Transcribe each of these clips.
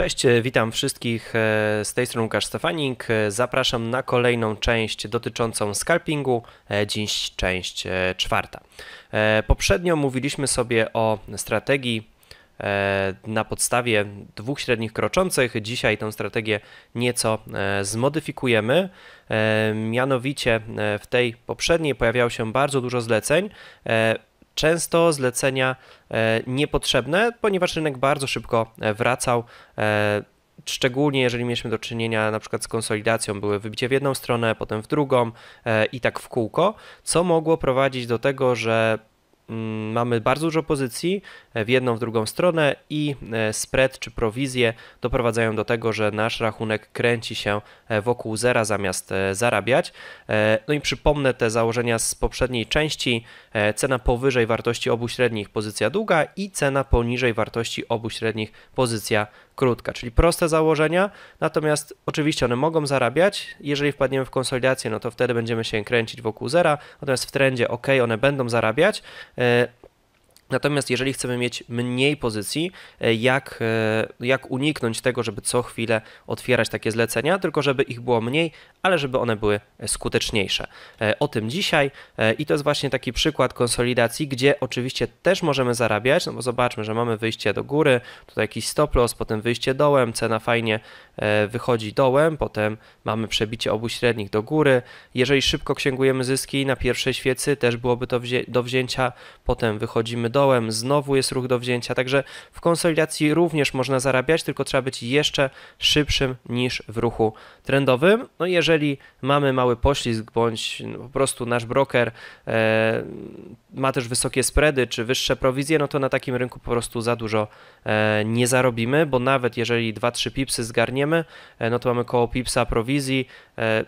Cześć, e, witam wszystkich. E, z tej strony Łukasz Stefanik. E, zapraszam na kolejną część dotyczącą scalpingu, dziś część czwarta. Poprzednio mówiliśmy sobie o strategii na podstawie dwóch średnich kroczących. Dzisiaj tę strategię nieco zmodyfikujemy. Mianowicie w tej poprzedniej pojawiało się bardzo dużo zleceń często zlecenia e, niepotrzebne, ponieważ rynek bardzo szybko e, wracał e, szczególnie jeżeli mieliśmy do czynienia na przykład z konsolidacją, były wybicie w jedną stronę, potem w drugą i tak w kółko, co mogło prowadzić do tego, że Mm, mamy bardzo dużo pozycji e, w jedną, w drugą stronę i e, spread czy prowizje doprowadzają do tego, że nasz rachunek kręci się e, wokół zera zamiast zarabiać. No i przypomnę te założenia z poprzedniej części. Cena powyżej wartości obu średnich pozycja długa i cena poniżej wartości obu średnich pozycja krótka, czyli proste założenia, natomiast oczywiście one mogą zarabiać, jeżeli wpadniemy w konsolidację, no to wtedy będziemy się kręcić wokół zera, natomiast w trendzie ok, one będą zarabiać, e, Natomiast jeżeli chcemy mieć mniej pozycji, e, jak, e, jak uniknąć tego, żeby co chwilę otwierać takie zlecenia, tylko żeby ich było mniej, ale żeby one były skuteczniejsze. E, o tym dzisiaj i to jest właśnie taki przykład konsolidacji, gdzie oczywiście też możemy zarabiać, no bo zobaczmy, że mamy wyjście do góry, tutaj jakiś stop loss, potem wyjście dołem, cena fajnie E, wychodzi dołem, potem mamy przebicie obu średnich do góry. Jeżeli szybko księgujemy zyski na pierwszej świecy, też byłoby to do wzięcia, potem wychodzimy dołem, znowu jest ruch do wzięcia, także w konsolidacji również można zarabiać, tylko trzeba być jeszcze szybszym niż w ruchu trendowym. No jeżeli mamy mały poślizg, bądź no, po prostu nasz broker e, ma też wysokie spready czy wyższe prowizje, no to na takim rynku po prostu za dużo e, nie zarobimy, bo nawet jeżeli 2-3 pipsy zgarniemy, E, no to mamy koło Pipsa prowizji, e,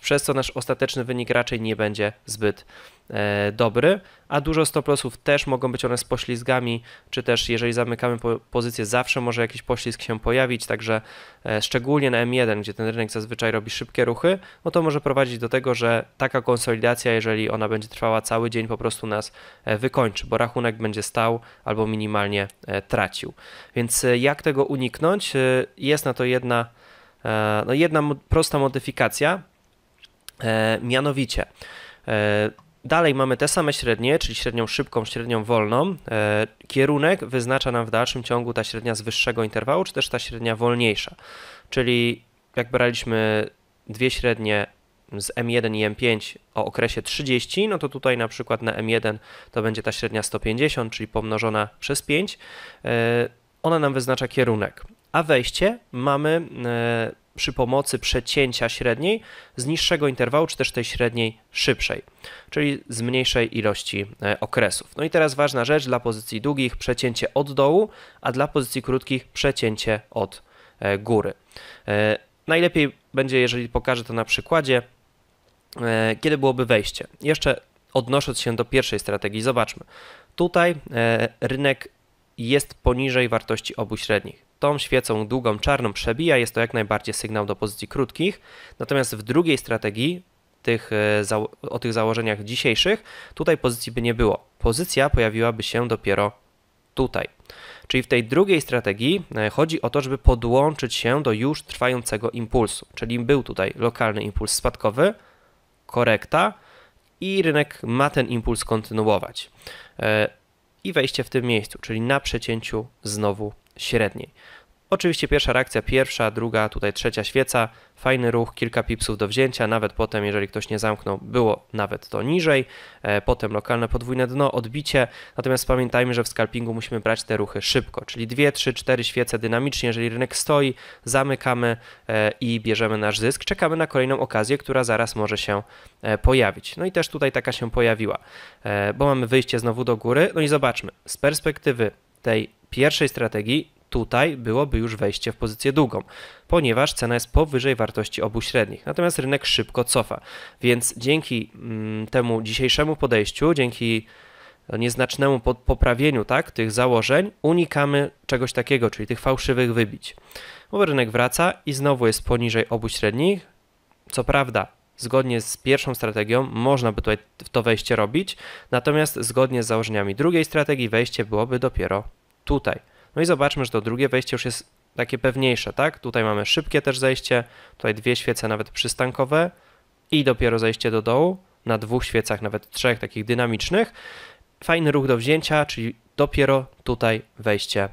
przez co nasz ostateczny wynik raczej nie będzie zbyt e, dobry, a dużo stop lossów też mogą być one z poślizgami, czy też jeżeli zamykamy po, pozycję, zawsze może jakiś poślizg się pojawić, także e, szczególnie na M1, gdzie ten rynek zazwyczaj robi szybkie ruchy, no to może prowadzić do tego, że taka konsolidacja, jeżeli ona będzie trwała cały dzień, po prostu nas e, wykończy, bo rachunek będzie stał albo minimalnie e, tracił. Więc e, jak tego uniknąć? E, jest na to jedna E, no jedna prosta modyfikacja, e, mianowicie e, Dalej mamy te same średnie, czyli średnią szybką, średnią wolną. Kierunek wyznacza nam w dalszym ciągu ta średnia z wyższego interwału, czy też ta średnia wolniejsza. Czyli jak braliśmy dwie średnie z M1 i M5 o okresie 30, no to tutaj na przykład na M1 to będzie ta średnia 150, czyli pomnożona przez 5. Ona nam wyznacza kierunek a wejście mamy e, przy pomocy przecięcia średniej z niższego interwału, czy też tej średniej szybszej, czyli z mniejszej ilości e, okresów. No i teraz ważna rzecz dla pozycji długich przecięcie od dołu, a dla pozycji krótkich przecięcie od e, góry. Najlepiej będzie, jeżeli pokażę to na przykładzie, kiedy byłoby wejście. Jeszcze odnosząc się do pierwszej strategii, zobaczmy. Tutaj rynek jest poniżej wartości obu średnich tą świecą długą czarną przebija, jest to jak najbardziej sygnał do pozycji krótkich. Natomiast w drugiej strategii, tych, e, o tych założeniach dzisiejszych, tutaj pozycji by nie było. Pozycja pojawiłaby się dopiero tutaj. Czyli w tej drugiej strategii e, chodzi o to, żeby podłączyć się do już trwającego impulsu, czyli był tutaj lokalny impuls spadkowy, korekta i rynek ma ten impuls kontynuować. E, I wejście w tym miejscu, czyli na przecięciu znowu średniej. Oczywiście pierwsza reakcja, pierwsza, druga, tutaj trzecia świeca, fajny ruch, kilka pipsów do wzięcia, nawet potem, jeżeli ktoś nie zamknął, było nawet to niżej, e, potem lokalne podwójne dno, odbicie, natomiast pamiętajmy, że w scalpingu musimy brać te ruchy szybko, czyli 2, 3, 4 świece dynamicznie, jeżeli rynek stoi, zamykamy e, i bierzemy nasz zysk, czekamy na kolejną okazję, która zaraz może się e, pojawić. No i też tutaj taka się pojawiła, bo mamy wyjście znowu do góry, no i zobaczmy, z perspektywy tej pierwszej strategii tutaj byłoby już wejście w pozycję długą, ponieważ cena jest powyżej wartości obu średnich. Natomiast rynek szybko cofa, więc dzięki mm, temu dzisiejszemu podejściu, dzięki e, nieznacznemu poprawieniu tak, tych założeń unikamy czegoś takiego, czyli tych fałszywych wybić. Bo rynek wraca i znowu jest poniżej obu średnich. Co prawda, zgodnie z pierwszą strategią można by tutaj to wejście robić, natomiast zgodnie z założeniami drugiej strategii wejście byłoby dopiero tutaj. No i zobaczmy, że to drugie wejście już jest takie pewniejsze, tak? Tutaj mamy szybkie też zejście, tutaj dwie świece nawet przystankowe i dopiero zejście do dołu na dwóch świecach, nawet trzech takich dynamicznych. Fajny ruch do wzięcia, czyli dopiero tutaj wejście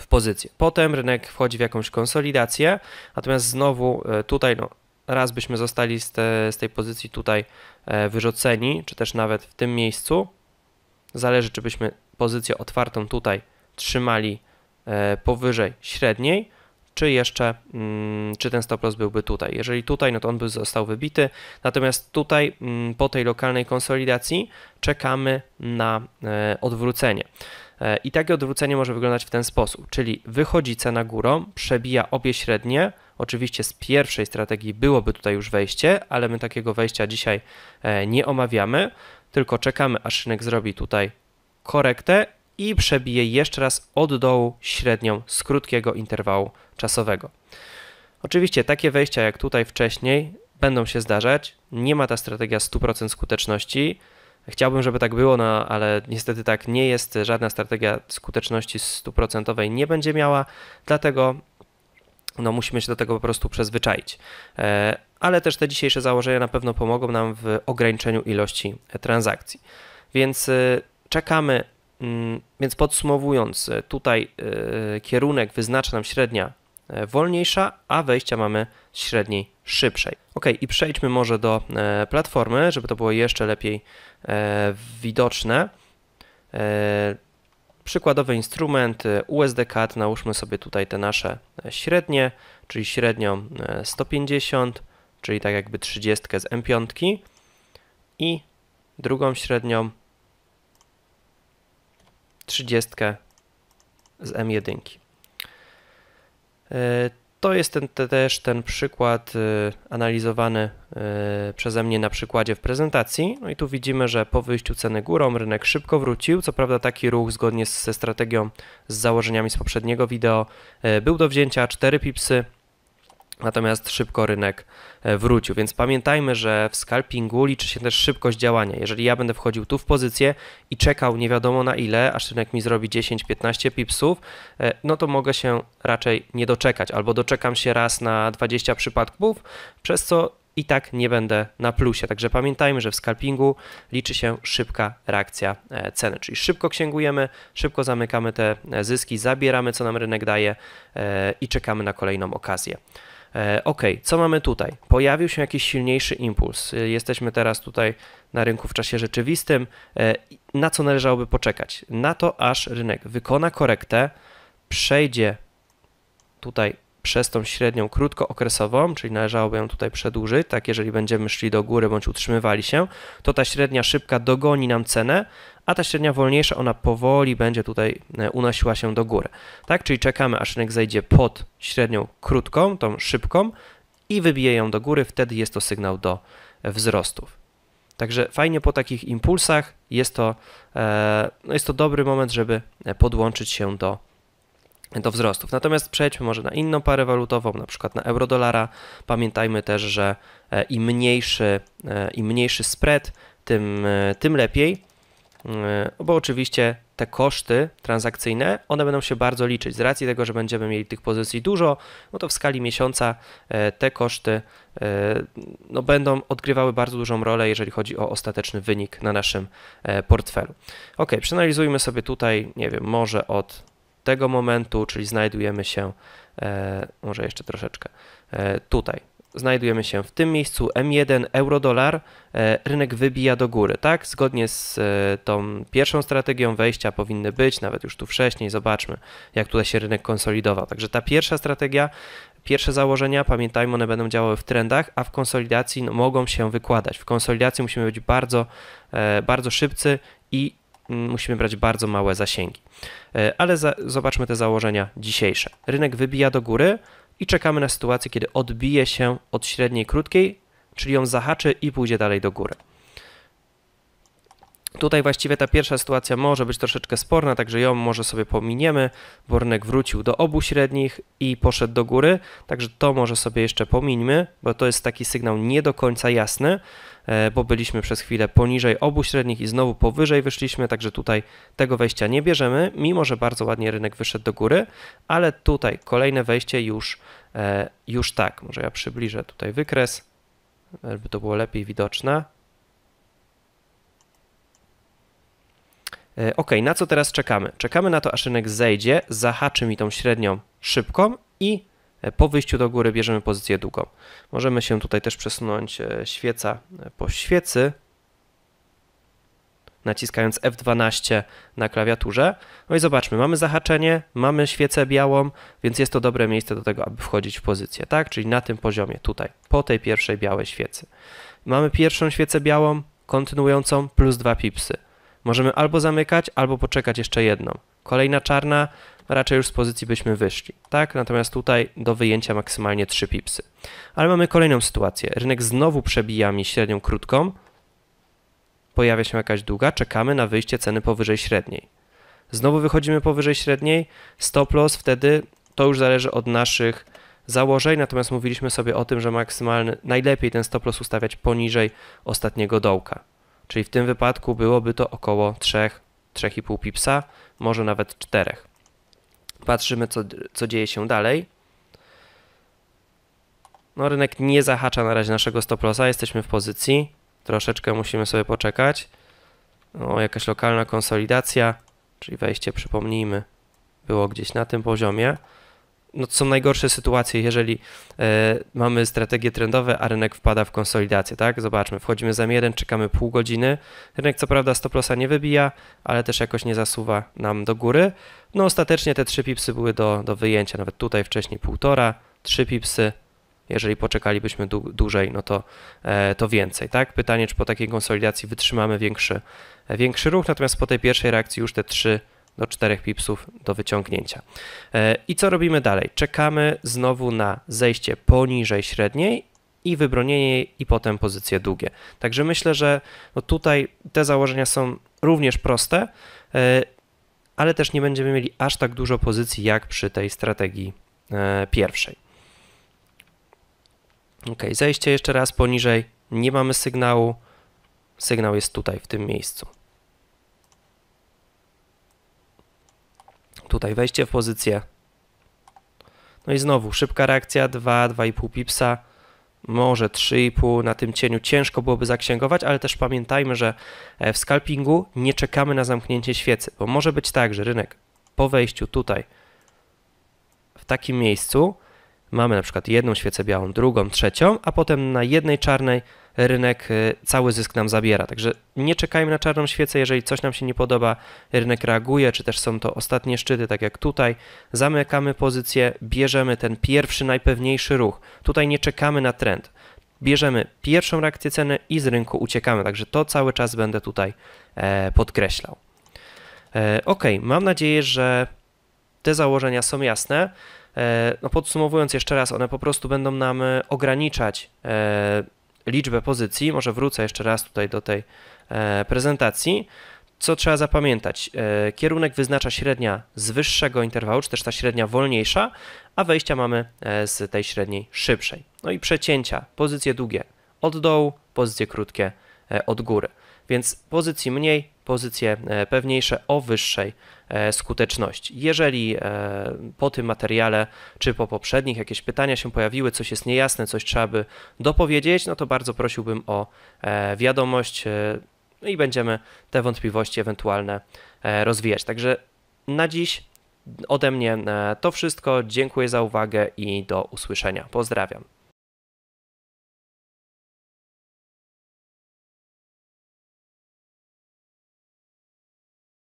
w pozycję. Potem rynek wchodzi w jakąś konsolidację, natomiast znowu e, tutaj no, raz byśmy zostali z, te, z tej pozycji tutaj e, wyrzuceni, czy też nawet w tym miejscu. Zależy, czy byśmy pozycję otwartą tutaj trzymali e, powyżej średniej, czy jeszcze, mm, czy ten stop loss byłby tutaj. Jeżeli tutaj, no to on by został wybity, natomiast tutaj mm, po tej lokalnej konsolidacji czekamy na e, odwrócenie. E, I takie odwrócenie może wyglądać w ten sposób, czyli wychodzi cena górą, przebija obie średnie, Oczywiście z pierwszej strategii byłoby tutaj już wejście, ale my takiego wejścia dzisiaj nie omawiamy, tylko czekamy aż rynek zrobi tutaj korektę i przebije jeszcze raz od dołu średnią z krótkiego interwału czasowego. Oczywiście takie wejścia jak tutaj wcześniej będą się zdarzać. Nie ma ta strategia 100% skuteczności. Chciałbym, żeby tak było, no ale niestety tak nie jest. Żadna strategia skuteczności 100% nie będzie miała, dlatego no, musimy się do tego po prostu przyzwyczaić. E, ale też te dzisiejsze założenia na pewno pomogą nam w ograniczeniu ilości transakcji. Więc e, czekamy. Mm, więc podsumowując, e, tutaj e, kierunek wyznacza nam średnia e, wolniejsza, a wejścia mamy średniej szybszej. Ok, i przejdźmy może do platformy, żeby to było jeszcze lepiej widoczne. Przykładowy instrument USDCAD, nałóżmy sobie tutaj te nasze średnie, czyli średnią 150, czyli tak jakby 30 z M5 i drugą średnią 30 z M1. E, to jest ten, też ten przykład e, analizowany e, przeze mnie na przykładzie w prezentacji. No i tu widzimy, że po wyjściu ceny górą rynek szybko wrócił. Co prawda taki ruch zgodnie ze strategią, z założeniami z poprzedniego wideo był do wzięcia 4 pipsy, Natomiast szybko rynek e, wrócił, więc pamiętajmy, że w scalpingu liczy się też szybkość działania. Jeżeli ja będę wchodził tu w pozycję i czekał nie wiadomo na ile, aż rynek mi zrobi 10-15 pipsów, e, no to mogę się raczej nie doczekać, albo doczekam się raz na 20 przypadków, przez co i tak nie będę na plusie. Także pamiętajmy, że w scalpingu liczy się szybka reakcja e, ceny, czyli szybko księgujemy, szybko zamykamy te zyski, zabieramy co nam rynek daje i czekamy na kolejną okazję. E, ok, co mamy tutaj? Pojawił się jakiś silniejszy impuls. E, jesteśmy teraz tutaj na rynku w czasie rzeczywistym. E, na co należałoby poczekać? Na to, aż rynek wykona korektę, przejdzie tutaj przez tą średnią krótkookresową, czyli należałoby ją tutaj przedłużyć, tak jeżeli będziemy szli do góry bądź utrzymywali się, to ta średnia szybka dogoni nam cenę, a ta średnia wolniejsza, ona powoli będzie tutaj e, unosiła się do góry. Tak, czyli czekamy aż rynek zejdzie pod średnią krótką, tą szybką i wybije ją do góry, wtedy jest to sygnał do wzrostów. Także fajnie po takich impulsach jest to, e, no jest to dobry moment, żeby e, podłączyć się do do wzrostów. Natomiast przejdźmy może na inną parę walutową, na przykład na euro-dolara. Pamiętajmy też, że e, im mniejszy, e, im mniejszy spread, tym, e, tym lepiej, bo oczywiście te koszty transakcyjne, one będą się bardzo liczyć. Z racji tego, że będziemy mieli tych pozycji dużo, no to w skali miesiąca te koszty no, będą odgrywały bardzo dużą rolę, jeżeli chodzi o ostateczny wynik na naszym portfelu. Ok, przeanalizujmy sobie tutaj, nie wiem, może od tego momentu, czyli znajdujemy się, e, może jeszcze troszeczkę, e, tutaj. Znajdujemy się w tym miejscu M1 euro-dolar, e, rynek wybija do góry, tak? Zgodnie z e, tą pierwszą strategią wejścia powinny być, nawet już tu wcześniej, zobaczmy jak tutaj się rynek konsolidował. Także ta pierwsza strategia pierwsze założenia, pamiętajmy, one będą działały w trendach, a w konsolidacji no, mogą się wykładać. W konsolidacji musimy być bardzo, e, bardzo szybcy i Mm, musimy brać bardzo małe zasięgi. E, ale za, zobaczmy te założenia dzisiejsze. Rynek wybija do góry i czekamy na sytuację, kiedy odbije się od średniej krótkiej, czyli ją zahaczy i pójdzie dalej do góry. Tutaj właściwie ta pierwsza sytuacja może być troszeczkę sporna, także ją może sobie pominiemy. Bornek wrócił do obu średnich i poszedł do góry, także to może sobie jeszcze pomińmy, bo to jest taki sygnał nie do końca jasny, e, bo byliśmy przez chwilę poniżej obu średnich i znowu powyżej wyszliśmy, także tutaj tego wejścia nie bierzemy, mimo że bardzo ładnie rynek wyszedł do góry, ale tutaj kolejne wejście już, e, już tak. Może ja przybliżę tutaj wykres, żeby to było lepiej widoczne. E, ok, na co teraz czekamy? Czekamy na to, aż rynek zejdzie, zahaczy mi tą średnią szybką i e, po wyjściu do góry bierzemy pozycję długą. Możemy się tutaj też przesunąć e, świeca po świecy, naciskając F12 na klawiaturze. No i zobaczmy, mamy zahaczenie, mamy świecę białą, więc jest to dobre miejsce do tego, aby wchodzić w pozycję, tak? Czyli na tym poziomie, tutaj, po tej pierwszej białej świecy. Mamy pierwszą świecę białą, kontynuującą, plus dwa pipsy. Możemy albo zamykać, albo poczekać jeszcze jedną. Kolejna czarna, raczej już z pozycji byśmy wyszli, tak? Natomiast tutaj do wyjęcia maksymalnie 3 pipsy. Ale mamy kolejną sytuację. Rynek znowu przebija mi średnią krótką, pojawia się jakaś długa, czekamy na wyjście ceny powyżej średniej. Znowu wychodzimy powyżej średniej, stop loss wtedy to już zależy od naszych założeń, natomiast mówiliśmy sobie o tym, że maksymalny, najlepiej ten stop loss ustawiać poniżej ostatniego dołka czyli w tym wypadku byłoby to około 3, 3,5 pipsa, może nawet 4. Patrzymy, co, co dzieje się dalej. No, rynek nie zahacza na razie naszego stop lossa, jesteśmy w pozycji. Troszeczkę musimy sobie poczekać. jakaś lokalna konsolidacja, czyli wejście, przypomnijmy, było gdzieś na tym poziomie no, są najgorsze sytuacje, jeżeli e, mamy strategie trendowe, a rynek wpada w konsolidację, tak? Zobaczmy, wchodzimy za jeden, czekamy pół godziny. Rynek co prawda stoplosa nie wybija, ale też jakoś nie zasuwa nam do góry. No ostatecznie te trzy pipsy były do, do wyjęcia, nawet tutaj wcześniej półtora, trzy pipsy, jeżeli poczekalibyśmy dłużej, no to, e, to więcej, tak? Pytanie, czy po takiej konsolidacji wytrzymamy większy, e, większy ruch, natomiast po tej pierwszej reakcji już te trzy do 4 pipsów do wyciągnięcia. E, I co robimy dalej? Czekamy znowu na zejście poniżej średniej i wybronienie i potem pozycje długie. Także myślę, że no tutaj te założenia są również proste, e, ale też nie będziemy mieli aż tak dużo pozycji jak przy tej strategii e, pierwszej. Ok, zejście jeszcze raz poniżej, nie mamy sygnału, sygnał jest tutaj w tym miejscu. tutaj, wejście w pozycję. No i znowu szybka reakcja 2, 2,5 pipsa, może 3,5 na tym cieniu ciężko byłoby zaksięgować, ale też pamiętajmy, że e, w scalpingu nie czekamy na zamknięcie świecy, bo może być tak, że rynek po wejściu tutaj w takim miejscu mamy na przykład jedną świecę białą, drugą, trzecią, a potem na jednej czarnej rynek y, cały zysk nam zabiera. Także nie czekajmy na czarną świecę, jeżeli coś nam się nie podoba, rynek reaguje, czy też są to ostatnie szczyty, tak jak tutaj. Zamykamy pozycję, bierzemy ten pierwszy, najpewniejszy ruch. Tutaj nie czekamy na trend. Bierzemy pierwszą reakcję ceny i z rynku uciekamy, także to cały czas będę tutaj e, podkreślał. E, ok, mam nadzieję, że te założenia są jasne. E, no podsumowując jeszcze raz, one po prostu będą nam ograniczać liczbę pozycji. Może wrócę jeszcze raz tutaj do tej e, prezentacji. Co trzeba zapamiętać? E, kierunek wyznacza średnia z wyższego interwału, czy też ta średnia wolniejsza, a wejścia mamy e, z tej średniej szybszej. No i przecięcia, pozycje długie od dołu, pozycje krótkie od góry. Więc pozycji mniej, pozycje e, pewniejsze o wyższej e, skuteczności. Jeżeli e, po tym materiale czy po poprzednich jakieś pytania się pojawiły, coś jest niejasne, coś trzeba by dopowiedzieć, no to bardzo prosiłbym o wiadomość no i będziemy te wątpliwości ewentualne rozwijać. Także na dziś ode mnie to wszystko. Dziękuję za uwagę i do usłyszenia. Pozdrawiam.